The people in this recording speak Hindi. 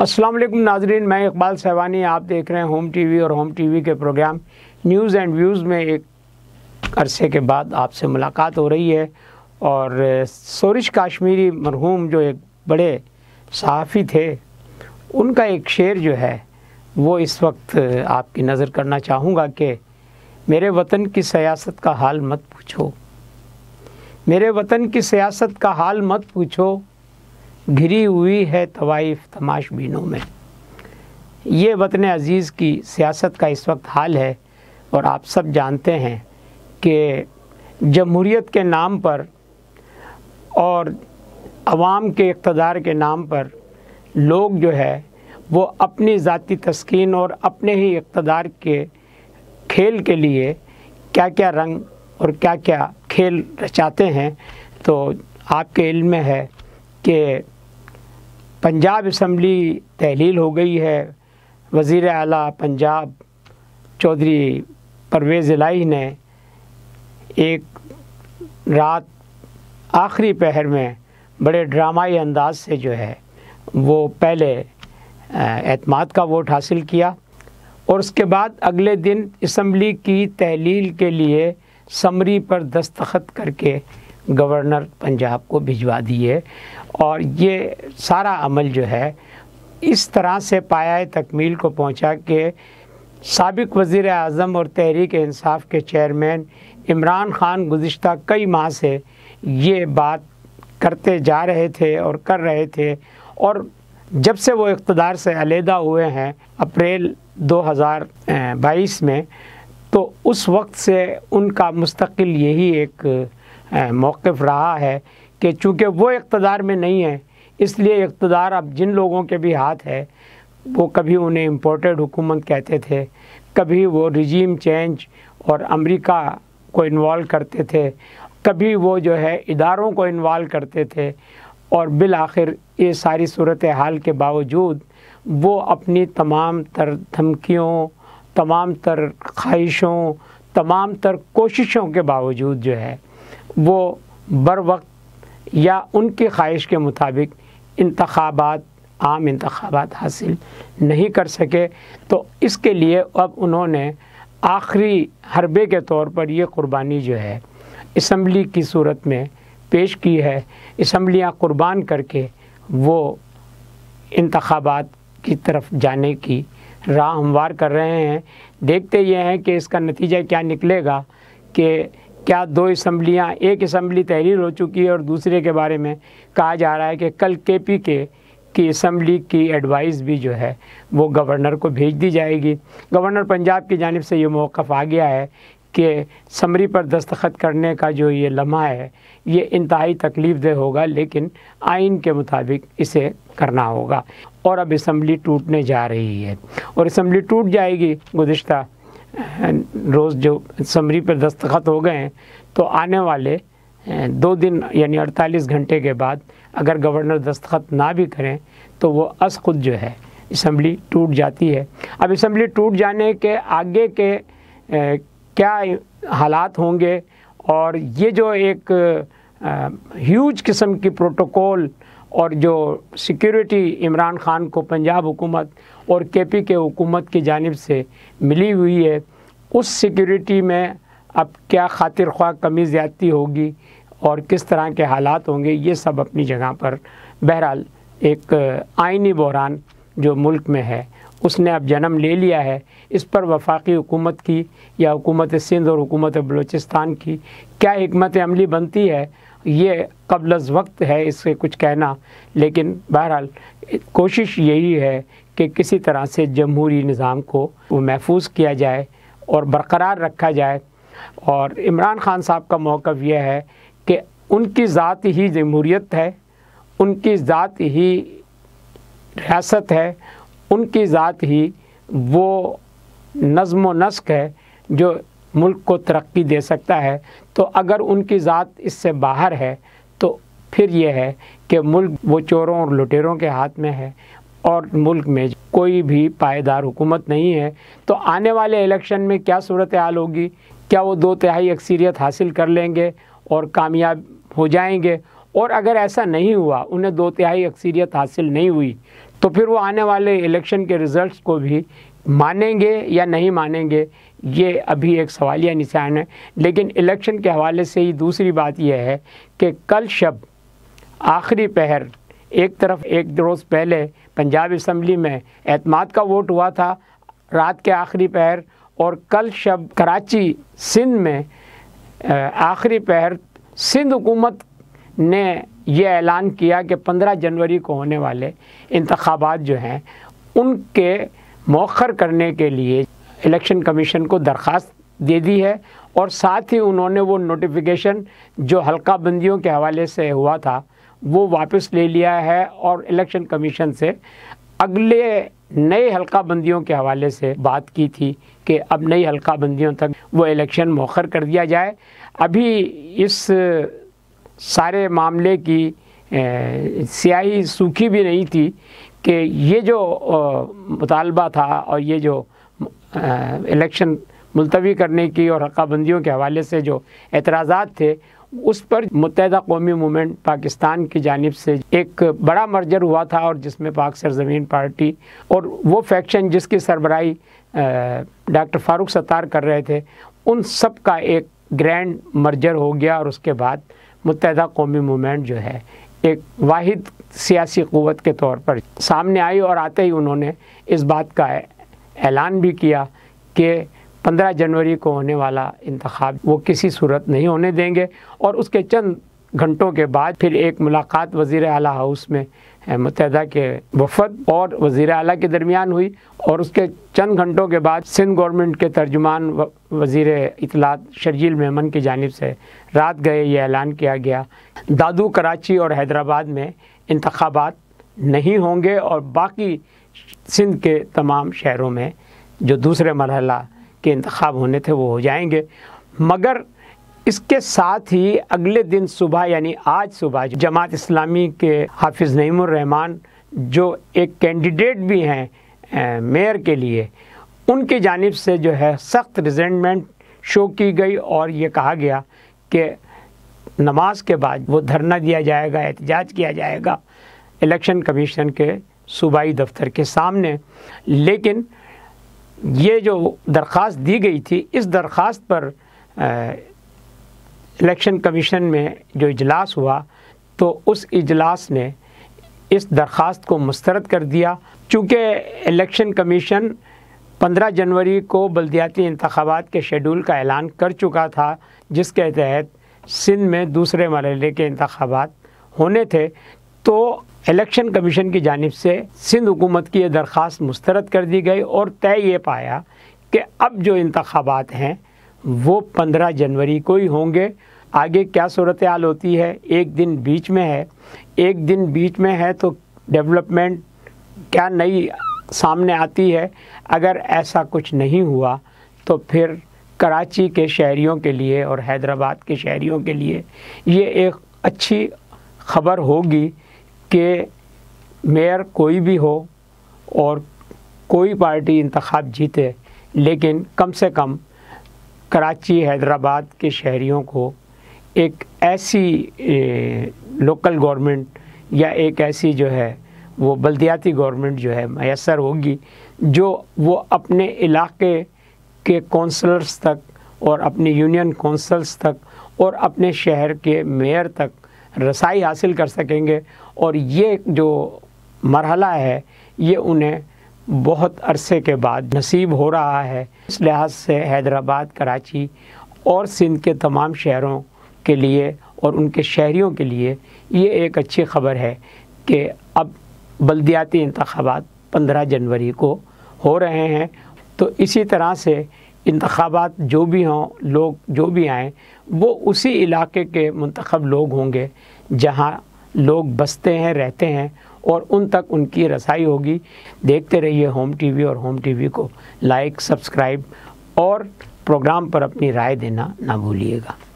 अस्सलाम वालेकुम नाजरीन मैं इकबाल सहवानी आप देख रहे हैं होम टीवी और होम टीवी के प्रोग्राम न्यूज़ एंड व्यूज़ में एक अरसे के बाद आपसे मुलाकात हो रही है और सोरिश काश्मीरी मरहूम जो एक बड़े सहाफ़ी थे उनका एक शेर जो है वो इस वक्त आपकी नज़र करना चाहूँगा कि मेरे वतन की सियासत का हाल मत पूछो मेरे वतन की सियासत का हाल मत पूछो घिरी हुई है तवाइफ तमाशबीनों में ये वतन अज़ीज़ की सियासत का इस वक्त हाल है और आप सब जानते हैं कि जमहूरीत के नाम पर और आवाम के इकतदार के नाम पर लोग जो है वो अपनी ज़ाती तस्किन और अपने ही इकतदार के खेल के लिए क्या क्या रंग और क्या क्या खेल रचाते हैं तो आपके इल्म में है कि पंजाब इसम्बली तहलील हो गई है वज़ी अल पंजाब चौधरी परवेज़ इलाही ने एक रात आखिरी पहर में बड़े ड्रामाई अंदाज से जो है वो पहले अतमाद का वोट हासिल किया और उसके बाद अगले दिन इसम्बली की तहलील के लिए समरी पर दस्तखत करके गवर्नर पंजाब को भिजवा दिए और ये सारा अमल जो है इस तरह से पाया तकमील को पहुंचा कि सबक वज़ी अजम और तहरीक इंसाफ के चेयरमैन इमरान ख़ान गुज्त कई माह से ये बात करते जा रहे थे और कर रहे थे और जब से वो इकतदार से अलहदा हुए हैं अप्रैल 2022 में तो उस वक्त से उनका मुस्तकिल यही एक मौक़ रहा है कि चूँकि वो इकतदार में नहीं है इसलिए इकतदार अब जिन लोगों के भी हाथ है वो कभी उन्हें इम्पोर्टेड हुकूमत कहते थे कभी वो रिजीम चेंज और अमेरिका को इन्वॉल्व करते थे कभी वो जो है इदारों को इन्वॉल्व करते थे और बिल आखिर ये सारी सूरत हाल के बावजूद वो अपनी तमाम तर धमकियों तमाम तर ख्वाहिशों तमाम तर कोशिशों के बावजूद जो है वो बर वक्त या उनकी ख्वाहिश के मुताबिक इंतबात आम इंतबात हासिल नहीं कर सके तो इसके लिए अब उन्होंने आखिरी हरबे के तौर पर ये कुर्बानी जो है इसम्बली की सूरत में पेश की है इसम्बलियाँ कुर्बान करके वो इंतबात की तरफ जाने की राह हमवार कर रहे हैं देखते ये हैं कि इसका नतीजा क्या निकलेगा कि क्या दो इसम्बलियाँ एक इसम्बली तहरीर हो चुकी है और दूसरे के बारे में कहा जा रहा है कि कल के पी के की इसम्बली की एडवाइस भी जो है वो गवर्नर को भेज दी जाएगी गवर्नर पंजाब की जानब से ये मौक़ आ गया है कि समरी पर दस्तखत करने का जो ये लम्हा है ये इंतहाई तकलीफ दह होगा लेकिन आइन के मुताबिक इसे करना होगा और अब इसम्बली टूटने जा रही है और इसम्बली टूट जाएगी गुज्तर रोज़ जो समरी पर दस्तखत हो गए हैं तो आने वाले दो दिन यानी 48 घंटे के बाद अगर गवर्नर दस्तखत ना भी करें तो वो अस खुद जो है इसम्बली टूट जाती है अब इसम्बली टूट जाने के आगे के क्या हालात होंगे और ये जो एक ह्यूज किस्म की प्रोटोकॉल और जो सिक्योरिटी इमरान खान को पंजाब हुकूमत और के पी के हुकूमत की जानब से मिली हुई है उस सिक्योरिटी में अब क्या खातिर ख्वा कमी ज़्यादती होगी और किस तरह के हालात होंगे ये सब अपनी जगह पर बहरहाल एक आइनी बहरान जो मुल्क में है उसने अब जन्म ले लिया है इस पर वफाकी हुकूमत की या हुकूमत सिंध और हुकूमत बलूचिस्तान की क्या हमत अमली बनती है ये कबल वक्त है इससे कुछ कहना लेकिन बहरहाल कोशिश यही है कि किसी तरह से जमहूरी निज़ाम को महफूज किया जाए और बरकरार रखा जाए और इमरान खान साहब का मौक़ यह है कि उनकी ज़ात ही जमहूरीत है उनकी ज़ात ही रियासत है उनकी ज़ात ही वो नज़म व नस्क है जो मुल्क को तरक्की दे सकता है तो अगर उनकी ज़ात इससे बाहर है तो फिर यह है कि मुल्क वो चोरों और लुटेरों के हाथ में है और मुल्क में कोई भी पायदार हुकूमत नहीं है तो आने वाले इलेक्शन में क्या सूरत हाल होगी क्या वो दो तिहाई अक्सरियत हासिल कर लेंगे और कामयाब हो जाएंगे और अगर ऐसा नहीं हुआ उन्हें दो तिहाई अक्सरियत हासिल नहीं हुई तो फिर वो आने वाले इलेक्शन के रिज़ल्ट को भी मानेंगे या नहीं मानेंगे ये अभी एक सवालिया निशान है लेकिन इलेक्शन के हवाले से ही दूसरी बात यह है कि कल शब आखिरी पहर एक तरफ एक रोज़ पहले पंजाब इसम्बली में अतमाद का वोट हुआ था रात के आखिरी पहर और कल शब कराची सिंध में आखिरी पहर सिंध हुकूमत ने यह ऐलान किया कि 15 जनवरी को होने वाले इंतबात जो हैं उनके मौखर करने के लिए इलेक्शन कमीशन को दरख्वास्त दे दी है और साथ ही उन्होंने वो नोटिफिकेशन जो हल्का बंदियों के हवाले से हुआ था वो वापस ले लिया है और इलेक्शन कमीशन से अगले नए हल्का बंदियों के हवाले से बात की थी कि अब नई हल्का बंदियों तक वो इलेक्शन मौखर कर दिया जाए अभी इस सारे मामले की सियाही स्याही सूखी भी नहीं थी कि ये जो मुतालबा था और ये जो इलेक्शन मुलतवी करने की और हकाबंदियों के हवाले से जो एतराज़ा थे उस पर मुतहदा कौमी मूवमेंट पाकिस्तान की जानब से एक बड़ा मर्जर हुआ था और जिसमें पाक सरजमीन पार्टी और वो फैक्शन जिसकी सरबराही डॉक्टर फारूक सत्तार कर रहे थे उन सब का एक ग्रैंड मर्जर हो गया और उसके बाद मुतहदा कौमी मूवमेंट जो है एक वाद सियासी क़वत के तौर पर सामने आई और आते ही उन्होंने इस बात का ऐलान भी किया कि 15 जनवरी को होने वाला इंतखब वो किसी सूरत नहीं होने देंगे और उसके चंद घंटों के बाद फिर एक मुलाकात वज़ी अल हाउस में मुतहदा के वफद और वज़ी अल के दरमियान हुई और उसके चंद घंटों के बाद सिंध गवर्नमेंट के तर्जुमान वज़ी इतलात शर्जील मेमन की जानब से रात गए ये ऐलान किया गया दादू कराची और हैदराबाद में इंतबात नहीं होंगे और बाकी सिंध के तमाम शहरों में जो दूसरे मरहला के इंतखब होने थे वो हो जाएंगे मगर इसके साथ ही अगले दिन सुबह यानी आज सुबह जमात इस्लामी के हाफिज़ नईमान जो एक कैंडिडेट भी हैं मेयर के लिए उनकी जानब से जो है सख्त रिजेंटमेंट शो की गई और ये कहा गया कि नमाज के बाद वो धरना दिया जाएगा एहतजाज किया जाएगा इलेक्शन कमीशन के सूबाई दफ्तर के सामने लेकिन ये जो दरख्वास्त दी गई थी इस दरख्वास्त पर इलेक्शन कमीशन में जो इजलास हुआ तो उस इजलास ने इस दरख्वास्त को मुस्तरद कर दिया चूँकि इलेक्शन कमीशन 15 जनवरी को बलदियाती इंतबात के शेड्यूल का ऐलान कर चुका था जिसके तहत सिंध में दूसरे मरल के इंतबात होने थे तो इलेक्शन कमीशन की जानब से सिंध हुकूमत की यह दरख्वास्त मुस्तरद कर दी गई और तय ये पाया कि अब जो इंतबात हैं वो पंद्रह जनवरी को ही होंगे आगे क्या सूरत हाल होती है एक दिन बीच में है एक दिन बीच में है तो डेवलपमेंट क्या नई सामने आती है अगर ऐसा कुछ नहीं हुआ तो फिर कराची के शहरीों के लिए और हैदराबाद के शहरीों के लिए ये एक अच्छी खबर होगी कि मेयर कोई भी हो और कोई पार्टी इंतखब जीते लेकिन कम से कम कराची हैदराबाद के शहरीों को एक ऐसी ए, लोकल गवर्नमेंट या एक ऐसी जो है वो बल्दियाती गवर्नमेंट जो है मैसर होगी जो वो अपने इलाके के कौंसलर्स तक और अपने यूनियन कौंसल्स तक और अपने शहर के मेयर तक रसाई हासिल कर सकेंगे और ये जो मरहला है ये उन्हें बहुत अरसे के बाद नसीब हो रहा है इस लिहाज से हैदराबाद कराची और सिंध के तमाम शहरों के लिए और उनके शहरीों के लिए ये एक अच्छी खबर है कि अब बलदियाती इंतबात पंद्रह जनवरी को हो रहे हैं तो इसी तरह से इंतबात जो भी हों लोग जो भी आए वो उसी इलाके के मंतखब लोग होंगे जहाँ लोग बसते हैं रहते हैं और उन तक उनकी रसाई होगी देखते रहिए होम टीवी और होम टीवी को लाइक सब्सक्राइब और प्रोग्राम पर अपनी राय देना ना भूलिएगा